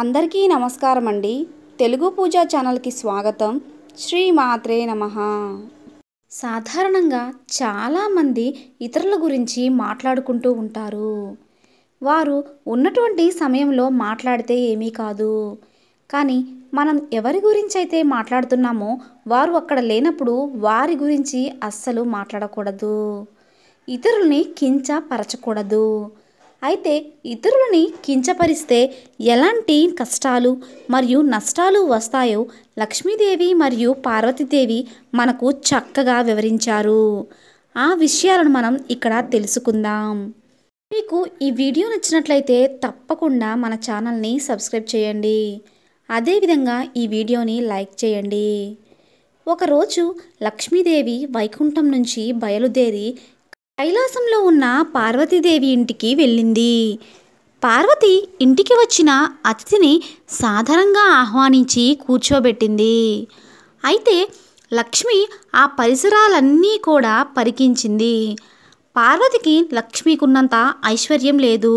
అందరికీ నమస్కారం అండి తెలుగు పూజా ఛానల్కి స్వాగతం శ్రీ మాత్రే నమ సాధారణంగా చాలామంది ఇతరుల గురించి మాట్లాడుకుంటూ ఉంటారు వారు ఉన్నటువంటి సమయంలో మాట్లాడితే ఏమీ కాదు కానీ మనం ఎవరి గురించి అయితే మాట్లాడుతున్నామో వారు అక్కడ లేనప్పుడు వారి గురించి అస్సలు మాట్లాడకూడదు ఇతరుల్ని కించపరచకూడదు అయితే ఇతరులని కించపరిస్తే ఎలాంటి కష్టాలు మరియు నష్టాలు వస్తాయో లక్ష్మీదేవి మరియు పార్వతీదేవి మనకు చక్కగా వివరించారు ఆ విషయాలను మనం ఇక్కడ తెలుసుకుందాం మీకు ఈ వీడియో నచ్చినట్లయితే తప్పకుండా మన ఛానల్ని సబ్స్క్రైబ్ చేయండి అదేవిధంగా ఈ వీడియోని లైక్ చేయండి ఒకరోజు లక్ష్మీదేవి వైకుంఠం నుంచి బయలుదేరి కైలాసంలో ఉన్న పార్వతీదేవి ఇంటికి వెళ్ళింది పార్వతి ఇంటికి వచ్చిన అతిథిని సాధారణంగా ఆహ్వానించి కూర్చోబెట్టింది అయితే లక్ష్మి ఆ పరిసరాలన్నీ కూడా పరికించింది పార్వతికి లక్ష్మికున్నంత ఐశ్వర్యం లేదు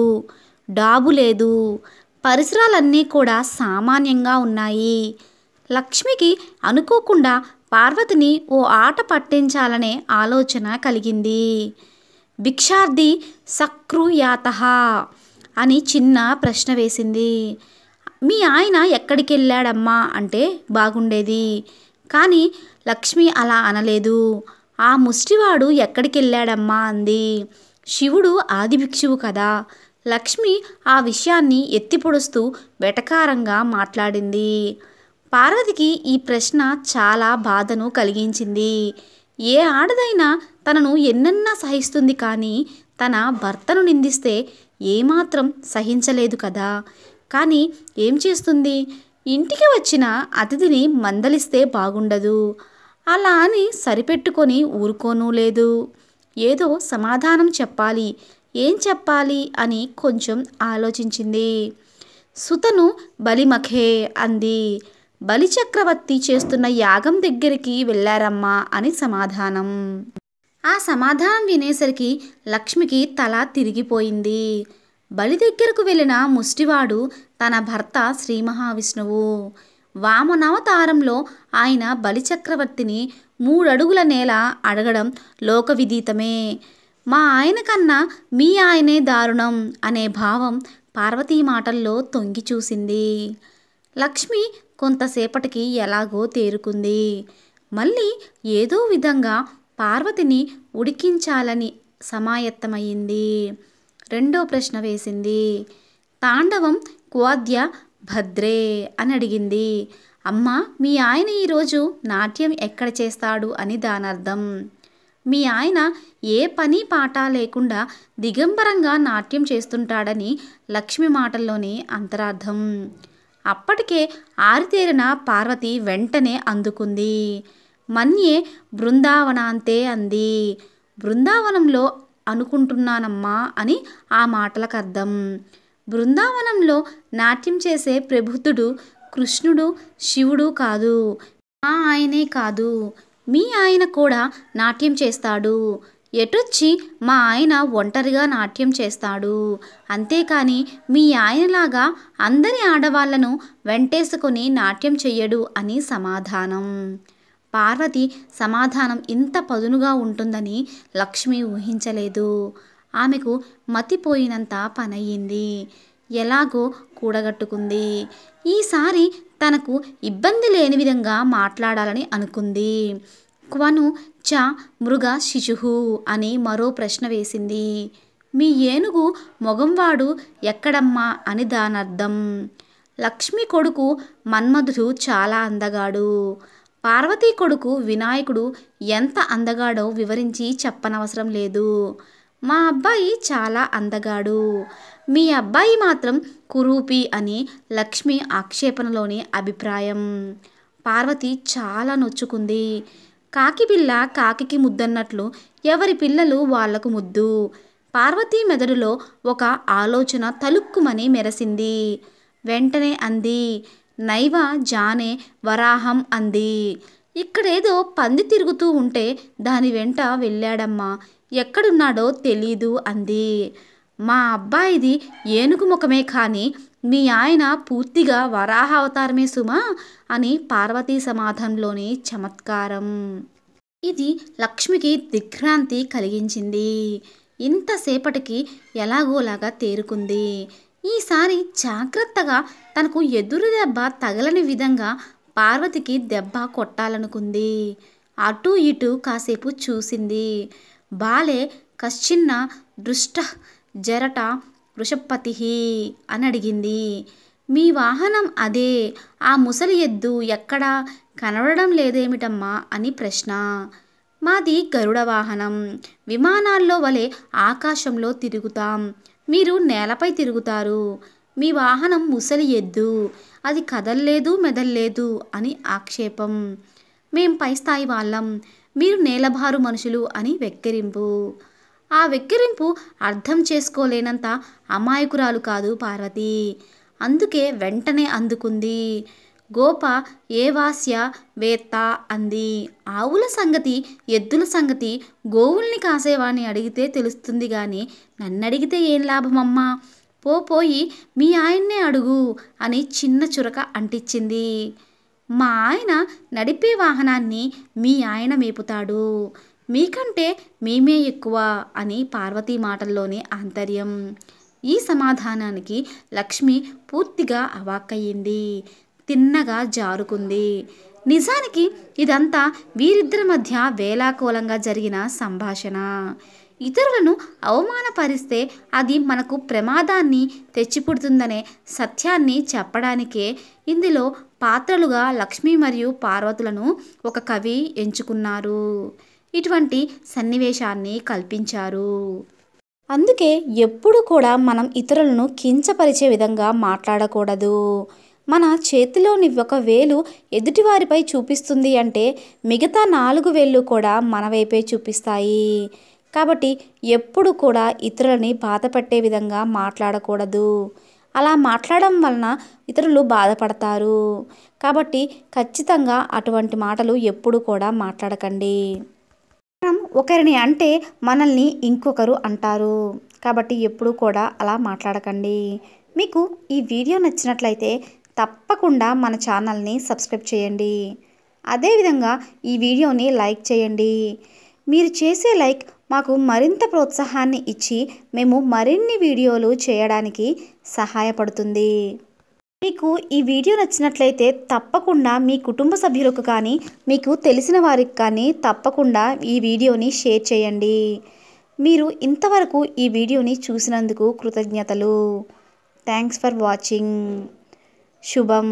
డాబు లేదు పరిసరాలన్నీ కూడా సామాన్యంగా ఉన్నాయి లక్ష్మికి అనుకోకుండా పార్వతిని ఓ ఆట పట్టించాలనే ఆలోచన కలిగింది భిక్షార్థి సక్రుయాత అని చిన్న ప్రశ్న వేసింది మీ ఆయన ఎక్కడికి వెళ్ళాడమ్మా అంటే బాగుండేది కానీ లక్ష్మి అలా అనలేదు ఆ ముష్టివాడు ఎక్కడికి వెళ్ళాడమ్మా అంది శివుడు ఆదిభిక్షువు కదా లక్ష్మి ఆ విషయాన్ని ఎత్తిపొడుస్తూ వెటకారంగా మాట్లాడింది పార్వతికి ఈ ప్రశ్న చాలా బాధను కలిగించింది ఏ ఆడదైనా తనను ఎన్నన్నా సహిస్తుంది కానీ తన భర్తను నిందిస్తే ఏమాత్రం సహించలేదు కదా కానీ ఏం చేస్తుంది ఇంటికి వచ్చిన అతిథిని మందలిస్తే బాగుండదు అలా అని సరిపెట్టుకొని ఊరుకోనూ లేదు ఏదో సమాధానం చెప్పాలి ఏం చెప్పాలి అని కొంచెం ఆలోచించింది సుతను బలిమఖే అంది బలిచక్రవర్తి చేస్తున్న యాగం దగ్గరికి వెళ్ళారమ్మా అని సమాధానం ఆ సమాధానం వినేసరికి లక్ష్మికి తల తిరిగిపోయింది బలి దగ్గరకు వెళ్ళిన ముష్టివాడు తన భర్త శ్రీ మహావిష్ణువు వామనవతారంలో ఆయన బలిచక్రవర్తిని మూడడుగుల నేల అడగడం లోకవిదీతమే మా ఆయన కన్నా మీ ఆయనే దారుణం అనే భావం పార్వతీ మాటల్లో తొంగి చూసింది లక్ష్మి కొంతసేపటికి ఎలాగో తేరుకుంది మళ్ళీ ఏదో విధంగా పార్వతిని ఉడికించాలని సమాయత్తమయ్యింది రెండో ప్రశ్న వేసింది తాండవం కోద్య భద్రే అని అడిగింది అమ్మ మీ ఆయన ఈరోజు నాట్యం ఎక్కడ చేస్తాడు అని దానర్థం మీ ఆయన ఏ పని పాట లేకుండా దిగంబరంగా నాట్యం చేస్తుంటాడని లక్ష్మి మాటల్లోనే అంతరార్థం అప్పటికే ఆరితేరిన పార్వతి వెంటనే అందుకుంది మన్యే బృందావనాంతే అంది బృందావనంలో అనుకుంటున్నానమ్మా అని ఆ మాటలకు అర్థం బృందావనంలో నాట్యం చేసే ప్రభుతుడు కృష్ణుడు శివుడు కాదు మా ఆయనే కాదు మీ ఆయన కూడా నాట్యం చేస్తాడు ఎటొచ్చి మా ఆయన ఒంటరిగా నాట్యం చేస్తాడు అంతేకాని మీ ఆయనలాగా అందరి ఆడవాళ్లను వెంటేసుకొని నాట్యం చెయ్యడు అని సమాధానం పార్వతి సమాధానం ఇంత పదునుగా ఉంటుందని లక్ష్మి ఊహించలేదు ఆమెకు మతిపోయినంత పనయ్యింది ఎలాగో కూడగట్టుకుంది ఈసారి తనకు ఇబ్బంది లేని విధంగా మాట్లాడాలని అనుకుంది క్వను చ మృగ శిశుహు అని మరో ప్రశ్న వేసింది మీ ఏనుగు మగంవాడు ఎక్కడమ్మా అని దానర్థం లక్ష్మి కొడుకు మన్మధుడు చాలా అందగాడు పార్వతీ కొడుకు వినాయకుడు ఎంత అందగాడో వివరించి చెప్పనవసరం లేదు మా అబ్బాయి చాలా అందగాడు మీ అబ్బాయి మాత్రం కురూపి అని లక్ష్మి ఆక్షేపణలోని అభిప్రాయం పార్వతి చాలా నొచ్చుకుంది కాకి పిల్ల కాకికి ముద్దన్నట్లు ఎవరి పిల్లలు వాళ్లకు ముద్దు పార్వతీ మెదడులో ఒక ఆలోచన తలుక్కుమని మెరసింది వెంటనే అంది నైవ జానే వరాహం అంది ఇక్కడేదో పంది తిరుగుతూ ఉంటే దాని వెంట వెళ్ళాడమ్మా ఎక్కడున్నాడో తెలీదు అంది మా అబ్బాయిది ఏనుగు ముఖమే కానీ మీ ఆయన పూర్తిగా వరాహ అవతారమే సుమా అని పార్వతీ సమాధంలోని చమత్కారం ఇది లక్ష్మికి దిగ్భ్రాంతి కలిగించింది ఇంతసేపటికి ఎలాగోలాగా తేరుకుంది ఈసారి జాగ్రత్తగా తనకు ఎదురు దెబ్బ తగలని విధంగా పార్వతికి దెబ్బ కొట్టాలనుకుంది అటు ఇటు కాసేపు చూసింది బాలే కశ్చిన్న దృష్ట జరట వృషపతి అని అడిగింది మీ వాహనం అదే ఆ ముసలి ఎద్దు ఎక్కడా కనబడడం లేదేమిటమ్మా అని ప్రశ్న మాది గరుడ వాహనం విమానాల్లో వలె ఆకాశంలో తిరుగుతాం మీరు నేలపై తిరుగుతారు మీ వాహనం ముసలి ఎద్దు అది కదల్లేదు మెదల్లేదు అని ఆక్షేపం మేం పై స్థాయి వాళ్ళం మీరు నేలభారు మనుషులు అని వెక్కిరింపు ఆ వెక్కిరింపు అర్థం చేసుకోలేనంత అమాయకురాలు కాదు పార్వతి అందుకే వెంటనే అందుకుంది గోప ఏవాస్య వేత్త అంది ఆవుల సంగతి ఎద్దుల సంగతి గోవుల్ని కాసేవాణ్ణి అడిగితే తెలుస్తుంది కానీ నన్నడిగితే ఏం లాభమమ్మా పోయి మీ ఆయన్నే అడుగు అని చిన్న చురక అంటించింది మా ఆయన నడిపే వాహనాన్ని మీ ఆయన మేపుతాడు మీకంటే మేమే ఎక్కువ అని పార్వతీ మాటల్లోనే ఆంతర్యం ఈ సమాధానానికి లక్ష్మి పూర్తిగా అవాక్కయ్యింది తిన్నగా జారుకుంది నిజానికి ఇదంతా వీరిద్దరి మధ్య వేలాకూలంగా జరిగిన సంభాషణ ఇతరులను అవమానపరిస్తే అది మనకు ప్రమాదాన్ని తెచ్చిపుడుతుందనే సత్యాన్ని చెప్పడానికే ఇందులో పాత్రలుగా లక్ష్మి మరియు పార్వతులను ఒక కవి ఎంచుకున్నారు ఇటువంటి సన్నివేశాన్ని కల్పించారు అందుకే ఎప్పుడు కూడా మనం ఇతరులను కించపరిచే విధంగా మాట్లాడకూడదు మన చేతిలోని ఒక వేలు ఎదుటివారిపై చూపిస్తుంది అంటే మిగతా నాలుగు వేళ్ళు కూడా మన వైపే చూపిస్తాయి కాబట్టి ఎప్పుడు కూడా ఇతరులని బాధపట్టే విధంగా మాట్లాడకూడదు అలా మాట్లాడడం వలన ఇతరులు బాధపడతారు కాబట్టి ఖచ్చితంగా అటువంటి మాటలు ఎప్పుడు కూడా మాట్లాడకండి మనం ఒకరిని అంటే మనల్ని ఇంకొకరు అంటారు కాబట్టి ఎప్పుడూ కూడా అలా మాట్లాడకండి మీకు ఈ వీడియో నచ్చినట్లయితే తప్పకుండా మన ఛానల్ని సబ్స్క్రైబ్ చేయండి అదేవిధంగా ఈ వీడియోని లైక్ చేయండి మీరు చేసే లైక్ మాకు మరింత ప్రోత్సాహాన్ని ఇచ్చి మేము మరిన్ని వీడియోలు చేయడానికి సహాయపడుతుంది మీకు ఈ వీడియో నచ్చినట్లయితే తప్పకుండా మీ కుటుంబ సభ్యులకు కానీ మీకు తెలిసిన వారికి కానీ తప్పకుండా ఈ వీడియోని షేర్ చేయండి మీరు ఇంతవరకు ఈ వీడియోని చూసినందుకు కృతజ్ఞతలు థ్యాంక్స్ ఫర్ వాచింగ్ శుభం